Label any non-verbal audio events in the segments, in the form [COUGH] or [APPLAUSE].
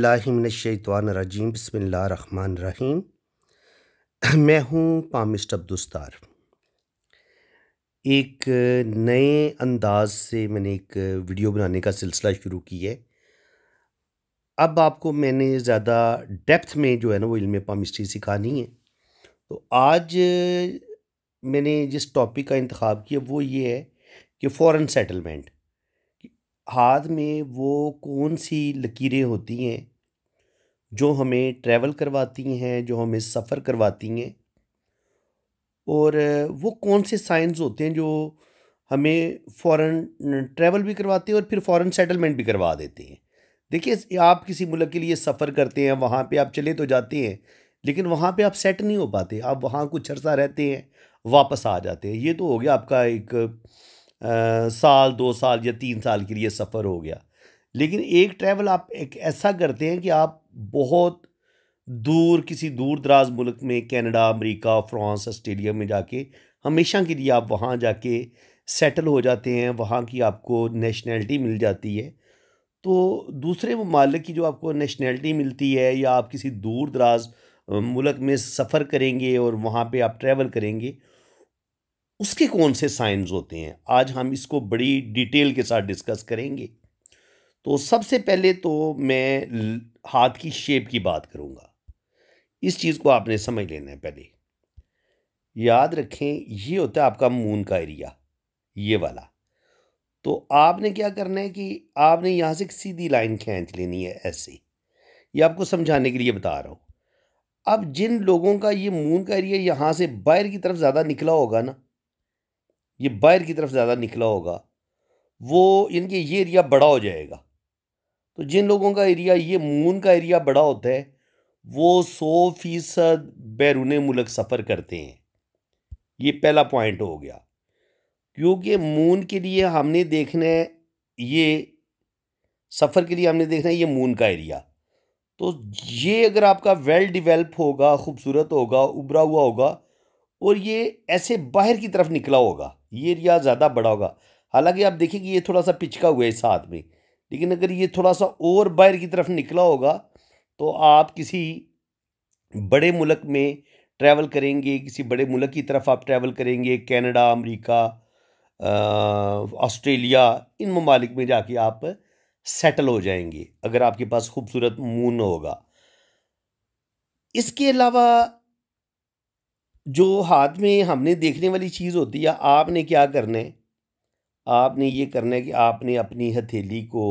रजीम बसमान रहीम मैं हूँ पामिस्ट अब्दुस्तार एक नए अंदाज से मैंने एक वीडियो बनाने का सिलसिला शुरू किया है अब आपको मैंने ज़्यादा डेप्थ में जो है ना वो इल्म पामिस्ट्री सिखानी है तो आज मैंने जिस टॉपिक का इंतखब किया वो ये है कि फ़ॉरन सेटलमेंट हाथ में वो कौन सी लकीरें होती हैं जो हमें ट्रैवल करवाती हैं जो हमें सफ़र करवाती हैं और वो कौन से साइंस होते हैं जो हमें फ़ौरन ट्रैवल भी करवाते हैं और फिर फ़ौरन सेटलमेंट भी करवा देते हैं देखिए आप किसी मुल्क के लिए सफ़र करते हैं वहाँ पे आप चले तो जाते हैं लेकिन वहाँ पे आप सेट नहीं हो पाते आप वहाँ कुछ अरसा रहते हैं वापस आ जाते हैं ये तो हो गया आपका एक साल दो साल या तीन साल के लिए सफ़र हो गया लेकिन एक ट्रैवल आप एक ऐसा करते हैं कि आप बहुत दूर किसी दूर दराज मुल्क में कनाडा अमेरिका फ्रांस ऑस्ट्रेलिया में जाके हमेशा के लिए आप वहाँ जाके सेटल हो जाते हैं वहाँ की आपको नेशनैलिटी मिल जाती है तो दूसरे ममालिक की जो आपको नेशनैलिटी मिलती है या आप किसी दूर दराज मुल्क में सफ़र करेंगे और वहाँ पे आप ट्रैवल करेंगे उसके कौन से साइंस होते हैं आज हम इसको बड़ी डिटेल के साथ डिस्कस करेंगे तो सबसे पहले तो मैं हाथ की शेप की बात करूँगा इस चीज़ को आपने समझ लेना है पहले याद रखें ये होता है आपका मून का एरिया ये वाला तो आपने क्या करना है कि आपने यहाँ से सीधी लाइन खींच लेनी है ऐसे ये आपको समझाने के लिए बता रहा हूँ अब जिन लोगों का ये मून का एरिया यहाँ से बाहर की तरफ ज़्यादा निकला होगा ना ये बाहर की तरफ ज़्यादा निकला होगा वो यानी कि ये एरिया बड़ा हो जाएगा तो जिन लोगों का एरिया ये मून का एरिया बड़ा होता है वो सौ फीसद बैरून मुल्क सफ़र करते हैं ये पहला पॉइंट हो गया क्योंकि मून के लिए हमने देखना है ये सफ़र के लिए हमने देखना है ये मून का एरिया तो ये अगर आपका वेल डिवेल्प होगा खूबसूरत होगा उभरा हुआ होगा और ये ऐसे बाहर की तरफ निकला होगा ये एरिया ज़्यादा बड़ा होगा हालांकि आप देखिए कि ये थोड़ा सा पिचका हुआ है इस हाथ में लेकिन अगर ये थोड़ा सा और बाहर की तरफ निकला होगा तो आप किसी बड़े मुल्क में ट्रैवल करेंगे किसी बड़े मुल्क की तरफ आप ट्रैवल करेंगे कैनेडा अमरीका ऑस्ट्रेलिया इन ममालिक में जाके आप सेटल हो जाएंगे अगर आपके पास खूबसूरत मून होगा इसके अलावा जो हाथ में हमने देखने वाली चीज़ होती है आपने क्या करना है आपने ये करना है कि आपने अपनी हथेली को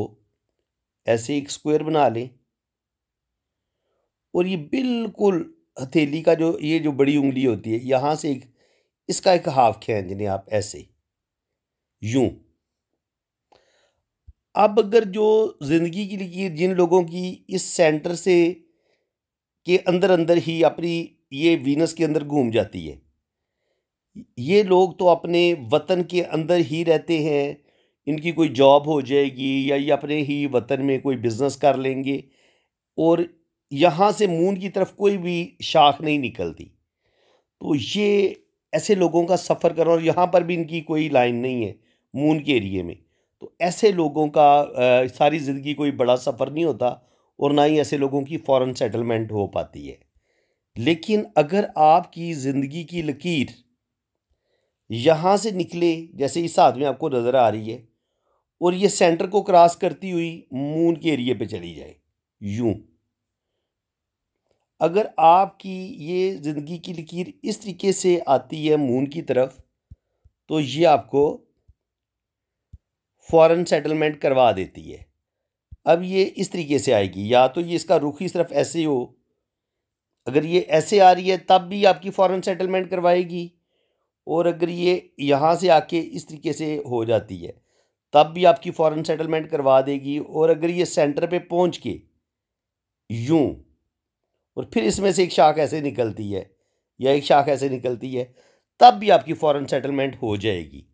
ऐसे एक स्क्वायर बना लें और ये बिल्कुल हथेली का जो ये जो बड़ी उंगली होती है यहाँ से एक इसका एक हाफ खींच लें आप ऐसे यूं अब अगर जो ज़िंदगी की जिन लोगों की इस सेंटर से के अंदर अंदर ही अपनी ये वीनस के अंदर घूम जाती है ये लोग तो अपने वतन के अंदर ही रहते हैं इनकी कोई जॉब हो जाएगी या ये अपने ही वतन में कोई बिज़नेस कर लेंगे और यहाँ से मून की तरफ कोई भी शाख नहीं निकलती तो ये ऐसे लोगों का सफ़र करना और यहाँ पर भी इनकी कोई लाइन नहीं है मून के एरिए में तो ऐसे लोगों का आ, सारी ज़िंदगी कोई बड़ा सफ़र नहीं होता और ना ही ऐसे लोगों की फ़ौरन सेटलमेंट हो पाती है लेकिन अगर आपकी ज़िंदगी की लकीर यहाँ से निकले जैसे इस हाथ में आपको नज़र आ रही है और ये सेंटर को क्रॉस करती हुई मून के एरिए पे चली जाए यूं अगर आपकी ये ज़िंदगी की लकीर इस तरीके से आती है मून की तरफ तो ये आपको फॉरेन सेटलमेंट करवा देती है अब ये इस तरीके से आएगी या तो ये इसका रुख इस तरफ ऐसे हो अगर ये ऐसे आ रही है तब भी आपकी फ़ौरन सेटलमेंट करवाएगी और अगर ये यहाँ से आके इस तरीके से हो जाती है तब भी आपकी फ़ौरन सेटलमेंट करवा देगी और अगर ये सेंटर पे पहुँच के यूँ और फिर इसमें से एक शाख ऐसे निकलती है या एक शाख ऐसे निकलती है तब भी आपकी फ़ौरन सेटलमेंट हो जाएगी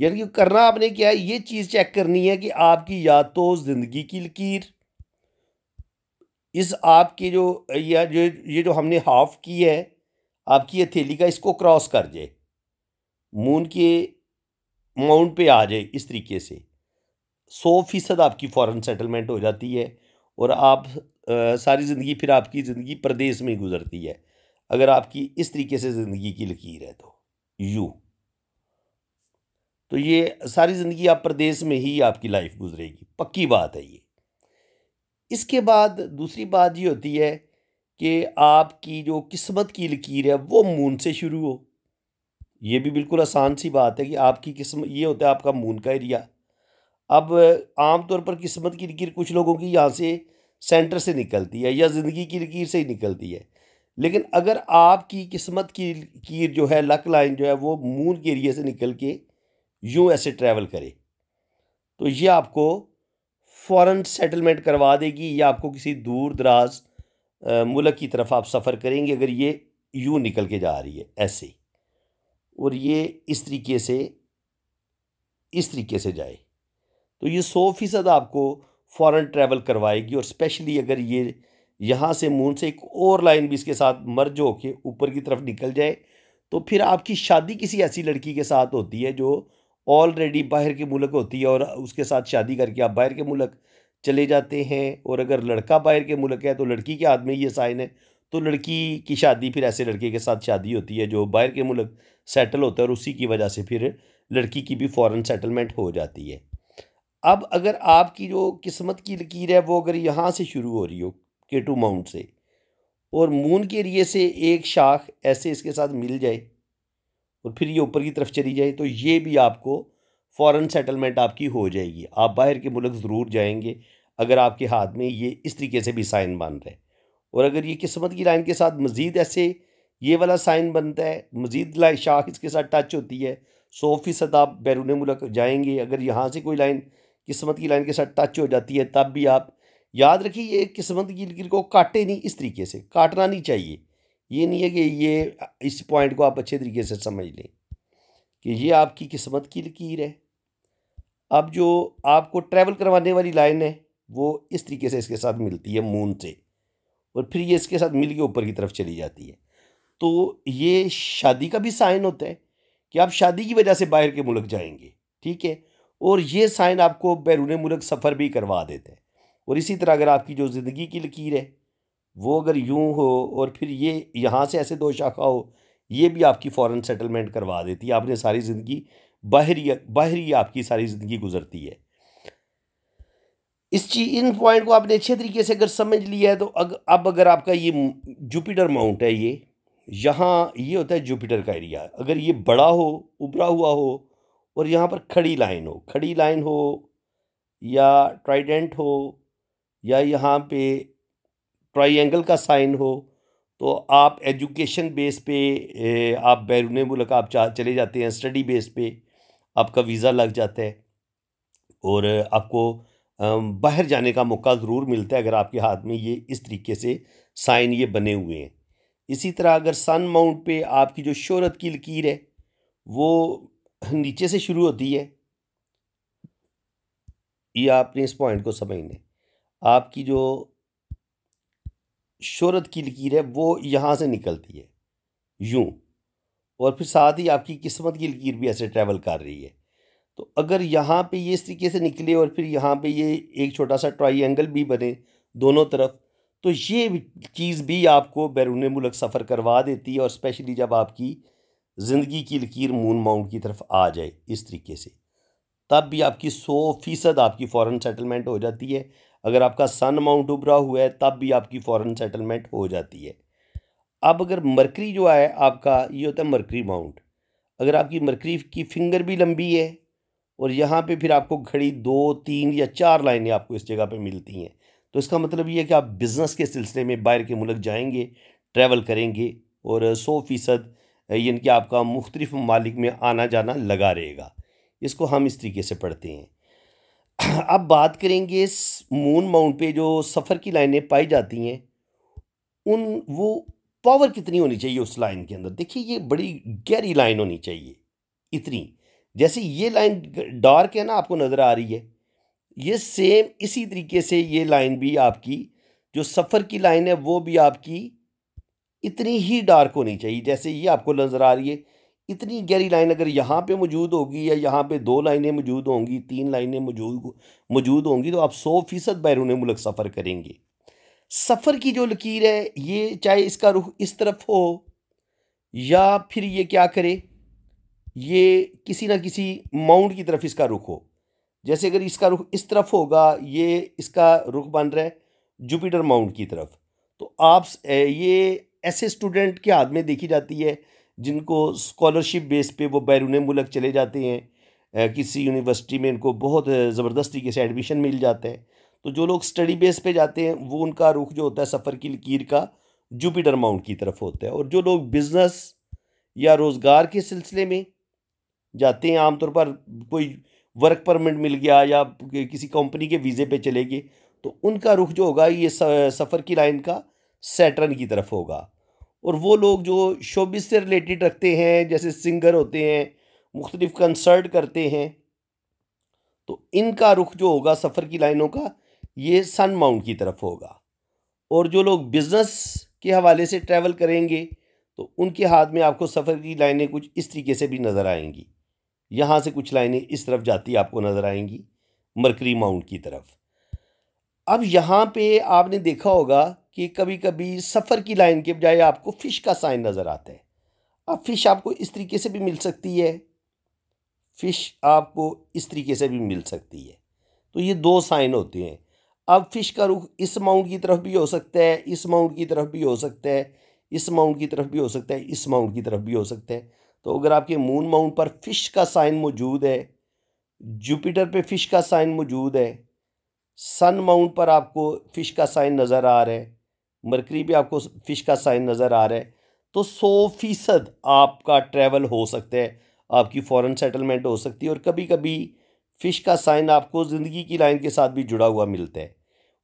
यानी कि करना आपने क्या है ये चीज़ चेक करनी है कि आपकी या तो ज़िंदगी की लकीर इस आपकी जो या जो ये जो हमने हाफ की है आपकी हथेली का इसको क्रॉस कर जाए मून के माउंट पे आ जाए इस तरीके से सौ फीसद आपकी फॉरेन सेटलमेंट हो जाती है और आप आ, सारी ज़िंदगी फिर आपकी ज़िंदगी प्रदेश में ही गुजरती है अगर आपकी इस तरीके से ज़िंदगी की लकीर है तो यू तो ये सारी ज़िंदगी आप प्रदेश में ही आपकी लाइफ गुजरेगी पक्की बात है ये इसके बाद दूसरी बात ये होती है कि आपकी जो किस्मत की लकीर है वो मून से शुरू हो ये भी बिल्कुल आसान सी बात है कि आपकी किस्म ये होता है आपका मून का एरिया अब आम तौर पर किस्मत की लकीर कुछ लोगों की यहाँ से सेंटर से निकलती है या ज़िंदगी की लकीर से ही निकलती है लेकिन अगर आपकी किस्मत की लकीर जो है लक लाइन जो है वो मून के एरिए से निकल के यूँ ऐसे ट्रैवल करे तो ये आपको फ़ौर सेटलमेंट करवा देगी या आपको किसी दूर दराज मुल्क की तरफ आप सफ़र करेंगे अगर ये यूँ निकल के जा रही है ऐसे और ये इस तरीके से इस तरीके से जाए तो ये सौ फ़ीसद आपको फ़ौरन ट्रैवल करवाएगी और स्पेशली अगर ये यहाँ से मून से एक और लाइन भी इसके साथ मर्ज हो के ऊपर की तरफ निकल जाए तो फिर आपकी शादी किसी ऐसी लड़की के साथ होती है जो ऑलरेडी बाहर के मुल्क होती है और उसके साथ शादी करके आप बाहर के मुल्क चले जाते हैं और अगर लड़का बाहर के मुल्क है तो लड़की के हाथ में ये साइन है तो लड़की की शादी फिर ऐसे लड़के के साथ शादी होती है जो बाहर के मुल्क सेटल होता है और उसी की वजह से फिर लड़की की भी फ़ौरन सेटलमेंट हो जाती है अब अगर आपकी जो किस्मत की लकीर है वो अगर यहाँ से शुरू हो रही हो टू माउंट से और मून के लिए से एक शाख ऐसे इसके साथ मिल जाए और फिर ये ऊपर की तरफ चली जाए तो ये भी आपको फ़ॉरन सेटलमेंट आपकी हो जाएगी आप बाहर के मुल्क ज़रूर जाएंगे अगर आपके हाथ में ये इस तरीके से भी साइन बन रहा है और अगर ये किस्मत की लाइन के साथ मज़ीद ऐसे ये वाला साइन बनता है मज़ीद लाइन शाख इसके साथ टच होती है सौ फ़ीसद आप बैरून मुल्क जाएंगे अगर यहाँ से कोई लाइन किस्मत की लाइन के साथ टच हो जाती है तब भी आप याद रखिए ये किस्मत की लकीर को काटे नहीं इस तरीके से काटना नहीं चाहिए ये नहीं है कि ये इस पॉइंट को आप अच्छे तरीके से समझ लें कि ये आपकी किस्मत की लकीर है अब जो आपको ट्रैवल करवाने वाली लाइन है वो इस तरीके से इसके साथ मिलती है मून से और फिर ये इसके साथ मिल के ऊपर की तरफ चली जाती है तो ये शादी का भी साइन होता है कि आप शादी की वजह से बाहर के मुल्क जाएंगे ठीक है और ये साइन आपको बैरून मुल्क सफ़र भी करवा देते हैं और इसी तरह अगर आपकी जो ज़िंदगी की लकीर है वो अगर यूं हो और फिर ये यहाँ से ऐसे दो शाखा हो ये भी आपकी फ़ौरन सेटलमेंट करवा देती है आपने सारी ज़िंदगी बाहर ही बाहर ही आपकी सारी ज़िंदगी गुजरती है इस चीज इन पॉइंट को आपने अच्छे तरीके से अगर समझ लिया है तो अग, अब अगर आपका ये जुपिटर माउंट है ये यहाँ ये होता है जुपिटर का एरिया अगर ये बड़ा हो उभरा हुआ हो और यहाँ पर खड़ी लाइन हो खड़ी लाइन हो या ट्राइडेंट हो या यहाँ पे ट्राइंगल का साइन हो तो आप एजुकेशन बेस पे आप बैरून मुल्क आप चले जाते हैं स्टडी बेस पे आपका वीज़ा लग जाता है और आपको बाहर जाने का मौका ज़रूर मिलता है अगर आपके हाथ में ये इस तरीके से साइन ये बने हुए हैं इसी तरह अगर सन माउंट पे आपकी जो शहरत की लकीर है वो नीचे से शुरू होती है ये आपने इस पॉइंट को समझना आपकी जो शहरत की लकीर है वो यहाँ से निकलती है यूँ और फिर साथ ही आपकी किस्मत की लकीर भी ऐसे ट्रैवल कर रही है तो अगर यहाँ पे ये इस तरीके से निकले और फिर यहाँ पे ये एक छोटा सा ट्राइंगल भी बने दोनों तरफ तो ये चीज़ भी आपको बैरून मुल्क सफ़र करवा देती है और स्पेशली जब आपकी ज़िंदगी की लकीर मून माउंट की तरफ आ जाए इस तरीके से तब भी आपकी सौ फ़ीसद आपकी फ़ॉरन सेटलमेंट हो जाती है अगर आपका सन माउंट उभरा हुआ है तब भी आपकी फॉरेन सेटलमेंट हो जाती है अब अगर मरकरी जो है आपका ये होता है मरकरी माउंट अगर आपकी मरकरी की फिंगर भी लंबी है और यहाँ पे फिर आपको घड़ी दो तीन या चार लाइनें आपको इस जगह पे मिलती हैं तो इसका मतलब ये है कि आप बिज़नेस के सिलसिले में बाहर के मुल्क जाएंगे ट्रैवल करेंगे और सौ फ़ीसद यानी कि आपका मुख्तलिफ ममालिक में आना जाना लगा रहेगा इसको हम इस तरीके से पढ़ते हैं [CLEARS THROAT] अब बात करेंगे मून माउंट पे जो सफ़र की लाइनें पाई जाती हैं उन वो पावर कितनी होनी चाहिए उस लाइन के अंदर देखिए ये बड़ी गहरी लाइन होनी चाहिए इतनी जैसे ये लाइन डार्क है ना आपको नज़र आ रही है ये सेम इसी तरीके से ये लाइन भी आपकी जो सफ़र की लाइन है वो भी आपकी इतनी ही डार्क होनी चाहिए जैसे ये आपको नज़र आ रही है इतनी गहरी लाइन अगर यहाँ पे मौजूद होगी या यहाँ पे दो लाइनें मौजूद होंगी तीन लाइनें मौजूद मौजूद होंगी तो आप सौ फ़ीसद बैरून मुल्क सफ़र करेंगे सफ़र की जो लकीर है ये चाहे इसका रुख इस तरफ हो या फिर ये क्या करे ये किसी ना किसी माउंट की तरफ इसका रुख हो जैसे अगर इसका रुख इस तरफ होगा ये इसका रुख बन रहा है जुपिटर माउंट की तरफ तो आप ये ऐसे स्टूडेंट के हाथ में देखी जाती है जिनको स्कॉलरशिप बेस पे वो बैरून मुलक चले जाते हैं किसी यूनिवर्सिटी में इनको बहुत ज़बरदस्त तरीके से एडमिशन मिल जाता है तो जो लोग स्टडी बेस पे जाते हैं वो उनका रुख जो होता है सफ़र की लकीर का जुपिटर माउंट की तरफ होता है और जो लोग बिज़नेस या रोज़गार के सिलसिले में जाते हैं आमतौर पर कोई वर्क परमिट मिल गया या किसी कंपनी के वीज़े पे चले गए तो उनका रुख जो होगा ये सफ़र की लाइन का सैटर्न की तरफ होगा और वो लोग जो शोबिस से रिलेटेड रखते हैं जैसे सिंगर होते हैं मुख्तलिफ कंसर्ट करते हैं तो इनका रुख जो होगा सफ़र की लाइनों का ये सन माउंट की तरफ होगा और जो लोग बिज़नेस के हवाले से ट्रैवल करेंगे तो उनके हाथ में आपको सफ़र की लाइनें कुछ इस तरीके से भी नज़र आएंगी यहाँ से कुछ लाइनें इस तरफ जाती आपको नज़र आएंगी मरकरी माउंट की तरफ अब यहाँ पे आपने देखा होगा कि कभी कभी सफ़र की लाइन के बजाय आपको फ़िश का साइन नज़र आता है अब फ़िश आपको इस तरीके से भी मिल सकती है फ़िश आपको इस तरीके से भी मिल सकती है तो ये दो साइन होते हैं अब फ़िश का रुख इस माउंट की तरफ भी हो सकता है इस माउंट की तरफ भी हो सकता है इस माउंट की तरफ भी हो सकता है इस माउंट की तरफ भी हो सकता है तो अगर आपके मून माउंट पर फ़िश का साइन मौजूद है जुपिटर पे फ़िश का साइन मौजूद है सन माउंट पर आपको फ़िश का साइन नज़र आ रहा है मरकरी भी आपको फ़िश का साइन नज़र आ रहा है तो सौ फीसद आपका ट्रैवल हो सकता है आपकी फ़ॉरन सेटलमेंट हो सकती है और कभी कभी फ़िश का साइन आपको ज़िंदगी की लाइन के साथ भी जुड़ा हुआ मिलता है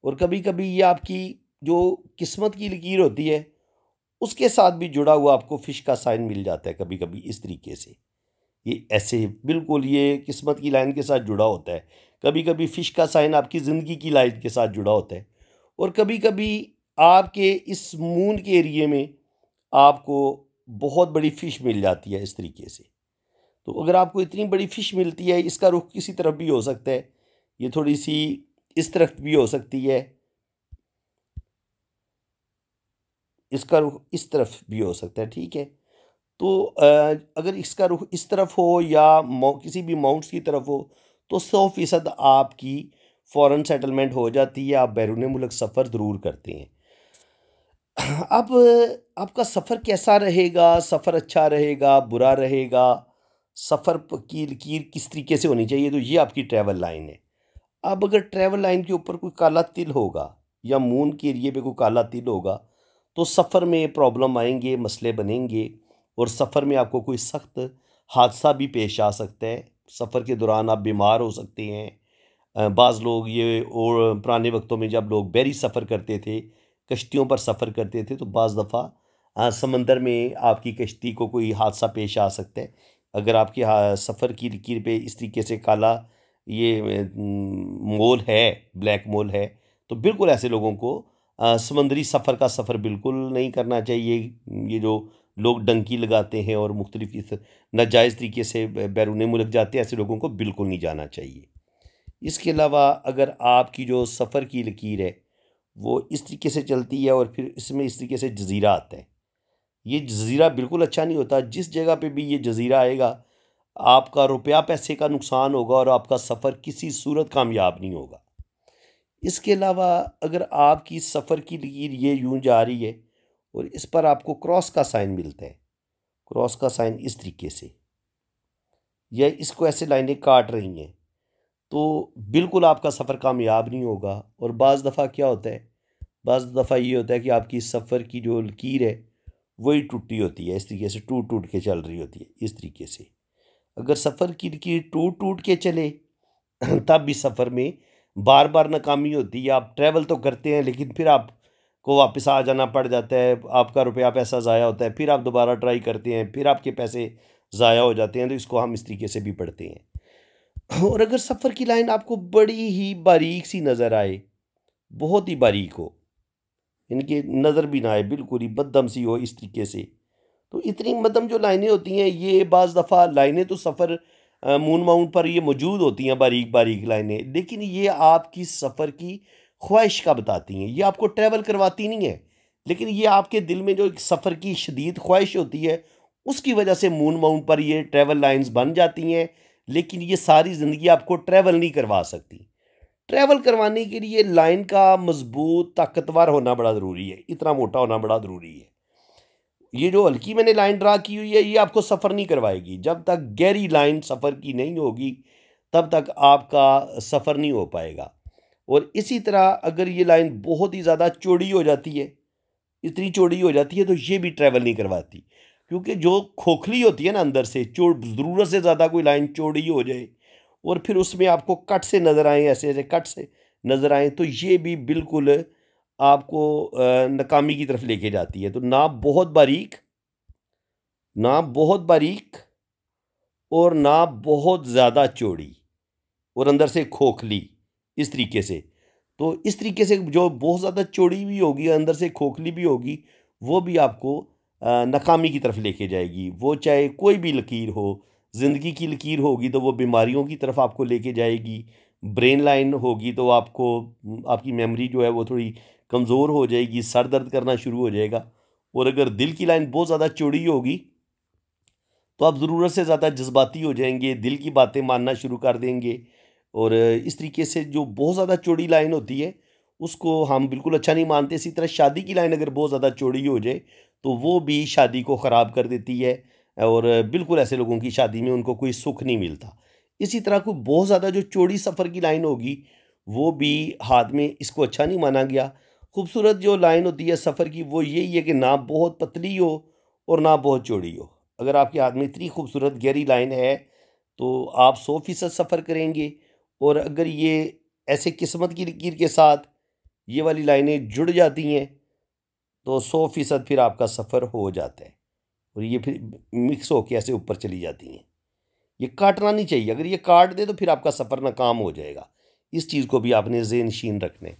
और कभी कभी ये आपकी जो किस्मत की लकीर होती है उसके साथ भी जुड़ा हुआ आपको फ़िश का साइन मिल जाता है कभी कभी इस तरीके से ये ऐसे बिल्कुल ये किस्मत की लाइन के साथ जुड़ा होता है कभी कभी फ़िश का साइन आपकी ज़िंदगी की लाइन के साथ जुड़ा होता है और कभी कभी आपके इस मून के एरिए में आपको बहुत बड़ी फ़िश मिल जाती है इस तरीके से तो अगर आपको इतनी बड़ी फ़िश मिलती है इसका रुख किसी तरफ भी हो सकता है ये थोड़ी सी इस तरफ भी हो सकती है इसका रुख इस तरफ भी हो सकता है ठीक है तो अगर इसका रुख इस तरफ हो या किसी भी माउंट्स की तरफ हो तो सौ फ़ीसद आपकी फ़ौर सेटलमेंट हो जाती है आप बैरून मुल्क सफ़र ज़रूर करते हैं [CLEARS THROAT] अब आपका सफ़र कैसा रहेगा सफ़र अच्छा रहेगा बुरा रहेगा सफ़र की लकीर किस तरीके से होनी चाहिए तो ये आपकी ट्रैवल लाइन है अब अगर ट्रैवल लाइन के ऊपर कोई काला तिल होगा या मून के एरिए पे कोई काला तिल होगा तो सफ़र में प्रॉब्लम आएंगे मसले बनेंगे और सफ़र में आपको कोई सख्त हादसा भी पेश आ सकता है सफ़र के दौरान आप बीमार हो सकते हैं बाज़ लोग ये और पुराने वक्तों में जब लोग बैरी सफ़र करते थे कश्तियों पर सफ़र करते थे तो बज़ दफ़ा हाँ, समंदर में आपकी कश्ती को कोई हादसा पेश आ सकता है अगर आपके सफ़र की लकीर पे इस तरीके से काला ये मोल है ब्लैक मोल है तो बिल्कुल ऐसे लोगों को समंदरी सफ़र का सफ़र बिल्कुल नहीं करना चाहिए ये जो लोग डंकी लगाते हैं और मुख्तलिफ इस नाजायज़ तरीके से बैरून मुल्क जाते हैं ऐसे लोगों को बिल्कुल नहीं जाना चाहिए इसके अलावा अगर आपकी जो सफ़र की लकीर है वो इस तरीके से चलती है और फिर इसमें इस तरीके से जजीरा आता है ये जजीरा बिल्कुल अच्छा नहीं होता जिस जगह पे भी ये जजीरा आएगा आपका रुपया पैसे का नुकसान होगा और आपका सफ़र किसी सूरत कामयाब नहीं होगा इसके अलावा अगर आपकी सफ़र की लकीर ये यूं जा रही है और इस पर आपको क्रॉस का साइन मिलता है क्रॉस का साइन इस तरीके से या इसको ऐसे लाइनें काट रही हैं तो बिल्कुल आपका सफ़र कामयाब नहीं होगा और बज़ दफ़ा क्या होता है बज़ दफ़ा ये होता है कि आपकी सफ़र की जो लकीर है वही टूटी होती है इस तरीके से टूट टूट के चल रही होती है इस तरीके से अगर सफ़र की लकीर टूट टूट के चले [CLEARS THROAT] तब भी सफ़र में बार बार नाकामी होती है आप ट्रैवल तो करते हैं लेकिन फिर आप को वापस आ जाना पड़ जाता है आपका रुपया पैसा ज़ाया होता है फिर आप दोबारा ट्राई करते हैं फिर आपके पैसे ज़ाया हो जाते हैं तो इसको हम इस तरीके से भी पढ़ते हैं और अगर सफ़र की लाइन आपको बड़ी ही बारीक सी नज़र आए बहुत ही बारीक हो इनके नज़र भी ना आए बिल्कुल ही बदम सी हो इस तरीके से तो इतनी मदम जो लाइनें होती हैं ये बाज़ दफ़ा लाइनें तो सफ़र मून माउंट पर ये मौजूद होती हैं बारीक बारीक लाइनें लेकिन ये आपकी सफ़र की ख्वाहिश का बताती हैं ये आपको ट्रैवल करवाती नहीं है लेकिन ये आपके दिल में जो एक सफ़र की शदीद ख्वाहिश होती है उसकी वजह से मून माउंट पर ये ट्रैवल लाइंस बन जाती हैं लेकिन ये सारी ज़िंदगी आपको ट्रैवल नहीं करवा सकती ट्रैवल करवाने के लिए लाइन का मजबूत ताकतवर होना बड़ा ज़रूरी है इतना मोटा होना बड़ा ज़रूरी है ये जो हल्की मैंने लाइन ड्रा की हुई है ये आपको सफ़र नहीं करवाएगी जब तक गहरी लाइन सफ़र की नहीं होगी तब तक आपका सफ़र नहीं हो पाएगा और इसी तरह अगर ये लाइन बहुत ही ज़्यादा चौड़ी हो जाती है इतनी चौड़ी हो जाती है तो ये भी ट्रैवल नहीं करवाती क्योंकि जो खोखली होती है ना अंदर से चोट ज़रूरत से ज़्यादा कोई लाइन चौड़ी हो जाए और फिर उसमें आपको कट से नज़र आए ऐसे ऐसे कट से नज़र आए तो ये भी बिल्कुल आपको नाकामी की तरफ लेके जाती है तो नाप बहुत बारीक नाप बहुत बारीक और नाप बहुत ज़्यादा चौड़ी और अंदर से खोखली इस तरीके से तो इस तरीके से जो बहुत ज़्यादा चौड़ी भी होगी अंदर से खोखली भी होगी वो भी आपको नाकामी की तरफ लेके जाएगी वो चाहे कोई भी लकीर हो ज़िंदगी की लकीर होगी तो वो बीमारियों की तरफ आपको लेके जाएगी ब्रेन लाइन होगी तो आपको आपकी मेमोरी जो है वो थोड़ी कमज़ोर हो जाएगी सर दर्द करना शुरू हो जाएगा और अगर दिल की लाइन बहुत ज़्यादा चौड़ी होगी तो आप ज़रूरत से ज़्यादा जज्बाती हो जाएंगे दिल की बातें मानना शुरू कर देंगे और इस तरीके से जो बहुत ज़्यादा चौड़ी लाइन होती है उसको हम बिल्कुल अच्छा नहीं मानते इसी तरह शादी की लाइन अगर बहुत ज़्यादा चौड़ी हो जाए तो वो भी शादी को ख़राब कर देती है और बिल्कुल ऐसे लोगों की शादी में उनको कोई सुख नहीं मिलता इसी तरह कोई बहुत ज़्यादा जो चौड़ी सफ़र की लाइन होगी वो भी हाथ में इसको अच्छा नहीं माना गया खूबसूरत जो लाइन होती है सफ़र की वो यही है कि ना बहुत पतली हो और ना बहुत चौड़ी हो अगर आपके हाथ में इतनी खूबसूरत गहरी लाइन है तो आप सौ फीसद सफ़र करेंगे और अगर ये ऐसे किस्मत की लकीर के साथ ये वाली लाइनें जुड़ जाती हैं तो सौ फीसद फिर आपका सफ़र हो जाता है और ये फिर मिक्स होकर ऐसे ऊपर चली जाती हैं ये काटना नहीं चाहिए अगर ये काट दे तो फिर आपका सफ़र नाकाम हो जाएगा इस चीज़ को भी आपने जेन शीन रखने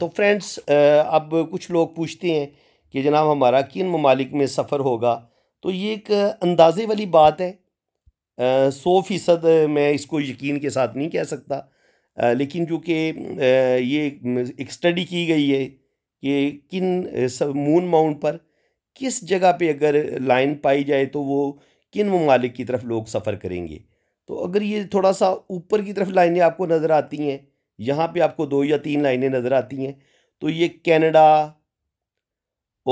तो फ्रेंड्स अब कुछ लोग पूछते हैं कि जनाब हमारा किन ममालिक में सफ़र होगा तो ये एक अंदाजे वाली बात है सौ फ़ीसद मैं इसको यकीन के साथ नहीं कह सकता लेकिन जो कि ये एक स्टडी की गई है कि किन सब मून माउंट पर किस जगह पे अगर लाइन पाई जाए तो वो किन ममालिक की तरफ लोग सफ़र करेंगे तो अगर ये थोड़ा सा ऊपर की तरफ लाइनें आपको नज़र आती हैं यहाँ पे आपको दो या तीन लाइनें नज़र आती हैं तो ये कनाडा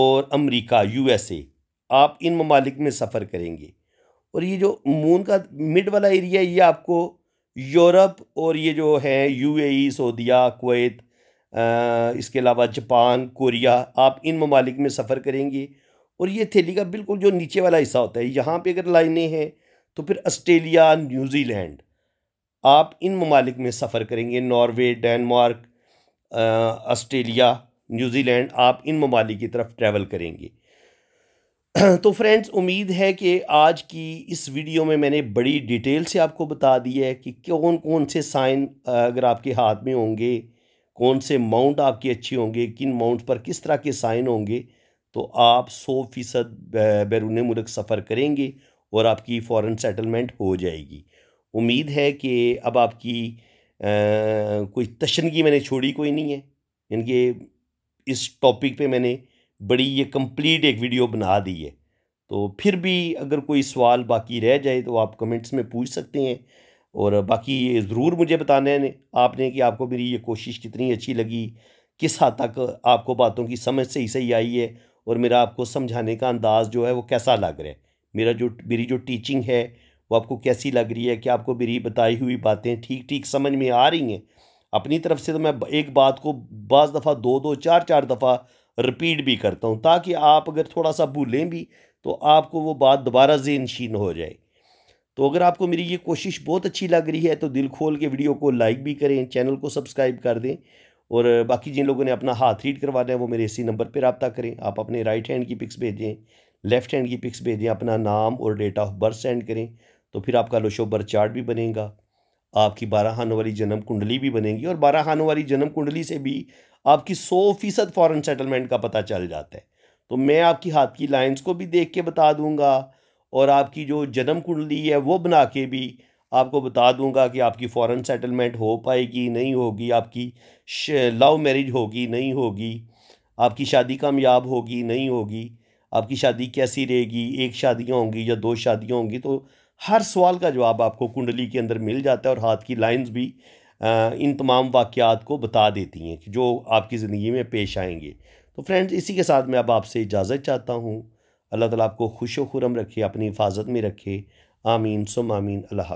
और अमेरिका यूएसए आप इन ममालिक में सफ़र करेंगे और ये जो मून का मिड वाला एरिया ये आपको यूरोप और ये जो है यूएई सऊदिया कुवैत इसके अलावा जापान कोरिया आप इन ममालिक में सफ़र करेंगे और ये थैली का बिल्कुल जो नीचे वाला हिस्सा होता है यहाँ पे अगर लाइनें हैं तो फिर ऑस्ट्रेलिया न्यूज़ीलैंड आप इन ममालिक में सफ़र करेंगे नॉर्वे डेनमार्क ऑस्ट्रेलिया न्यूज़ीलैंड आप इन ममालिक की तरफ ट्रैवल करेंगे [CLEARS THROAT] तो फ्रेंड्स उम्मीद है कि आज की इस वीडियो में मैंने बड़ी डिटेल से आपको बता दी है कि कौन कौन से साइन अगर आपके हाथ में होंगे कौन से माउंट आपके अच्छे होंगे किन माउंट पर किस तरह के साइन होंगे तो आप सौ फ़ीसद बैरून मुल्क सफ़र करेंगे और आपकी फ़ौर सेटलमेंट हो जाएगी उम्मीद है कि अब आपकी आ, कोई तशनगी मैंने छोड़ी कोई नहीं है इनके इस टॉपिक पे मैंने बड़ी ये कंप्लीट एक वीडियो बना दी है तो फिर भी अगर कोई सवाल बाकी रह जाए तो आप कमेंट्स में पूछ सकते हैं और बाकी ये ज़रूर मुझे बताने हैं आपने कि आपको मेरी ये कोशिश कितनी अच्छी लगी किस हद तक आपको बातों की समझ सही सही आई है और मेरा आपको समझाने का अंदाज़ जो है वो कैसा लग रहा है मेरा जो मेरी जो टीचिंग है वो आपको कैसी लग रही है कि आपको मेरी बताई हुई बातें ठीक ठीक समझ में आ रही हैं अपनी तरफ से तो मैं एक बात को बज़ दफ़ा दो दो चार चार दफ़ा रिपीट भी करता हूँ ताकि आप अगर थोड़ा सा भूलें भी तो आपको वो बात दोबारा जेन शीन हो जाए तो अगर आपको मेरी ये कोशिश बहुत अच्छी लग रही है तो दिल खोल के वीडियो को लाइक भी करें चैनल को सब्सक्राइब कर दें और बाकी जिन लोगों ने अपना हाथ रीड करवाना है वो मेरे इसी नंबर पर रबता करें आप अपने राइट हैंड की पिक्स भेजें लेफ़्ट हैंड की पिक्स भेजें अपना नाम और डेट ऑफ बर्थ सेंड करें तो फिर आपका लोशोबर चार्ट भी बनेगा आपकी बारह आने वाली जन्म कुंडली भी बनेगी और बारह आने वाली जन्म कुंडली से भी आपकी सौ फीसद फ़ॉरन सेटलमेंट का पता चल जाता है तो मैं आपकी हाथ की लाइंस को भी देख के बता दूंगा और आपकी जो जन्म कुंडली है वो बना के भी आपको बता दूंगा कि आपकी फ़ॉरन सेटलमेंट हो पाएगी नहीं होगी आपकी लव मैरिज होगी नहीं होगी आपकी शादी कामयाब होगी नहीं होगी आपकी शादी कैसी रहेगी एक शादियाँ होंगी या दो शादियाँ होंगी तो हर सवाल का जवाब आपको कुंडली के अंदर मिल जाता है और हाथ की लाइंस भी इन तमाम वाक़ात को बता देती हैं जो आपकी ज़िंदगी में पेश आएंगे तो फ्रेंड्स इसी के साथ मैं अब आपसे इजाज़त चाहता हूँ अल्लाह ताला आपको खुश व खुरम रखे अपनी हिफाजत में रखे आमीन सुम आमीन अल्लाह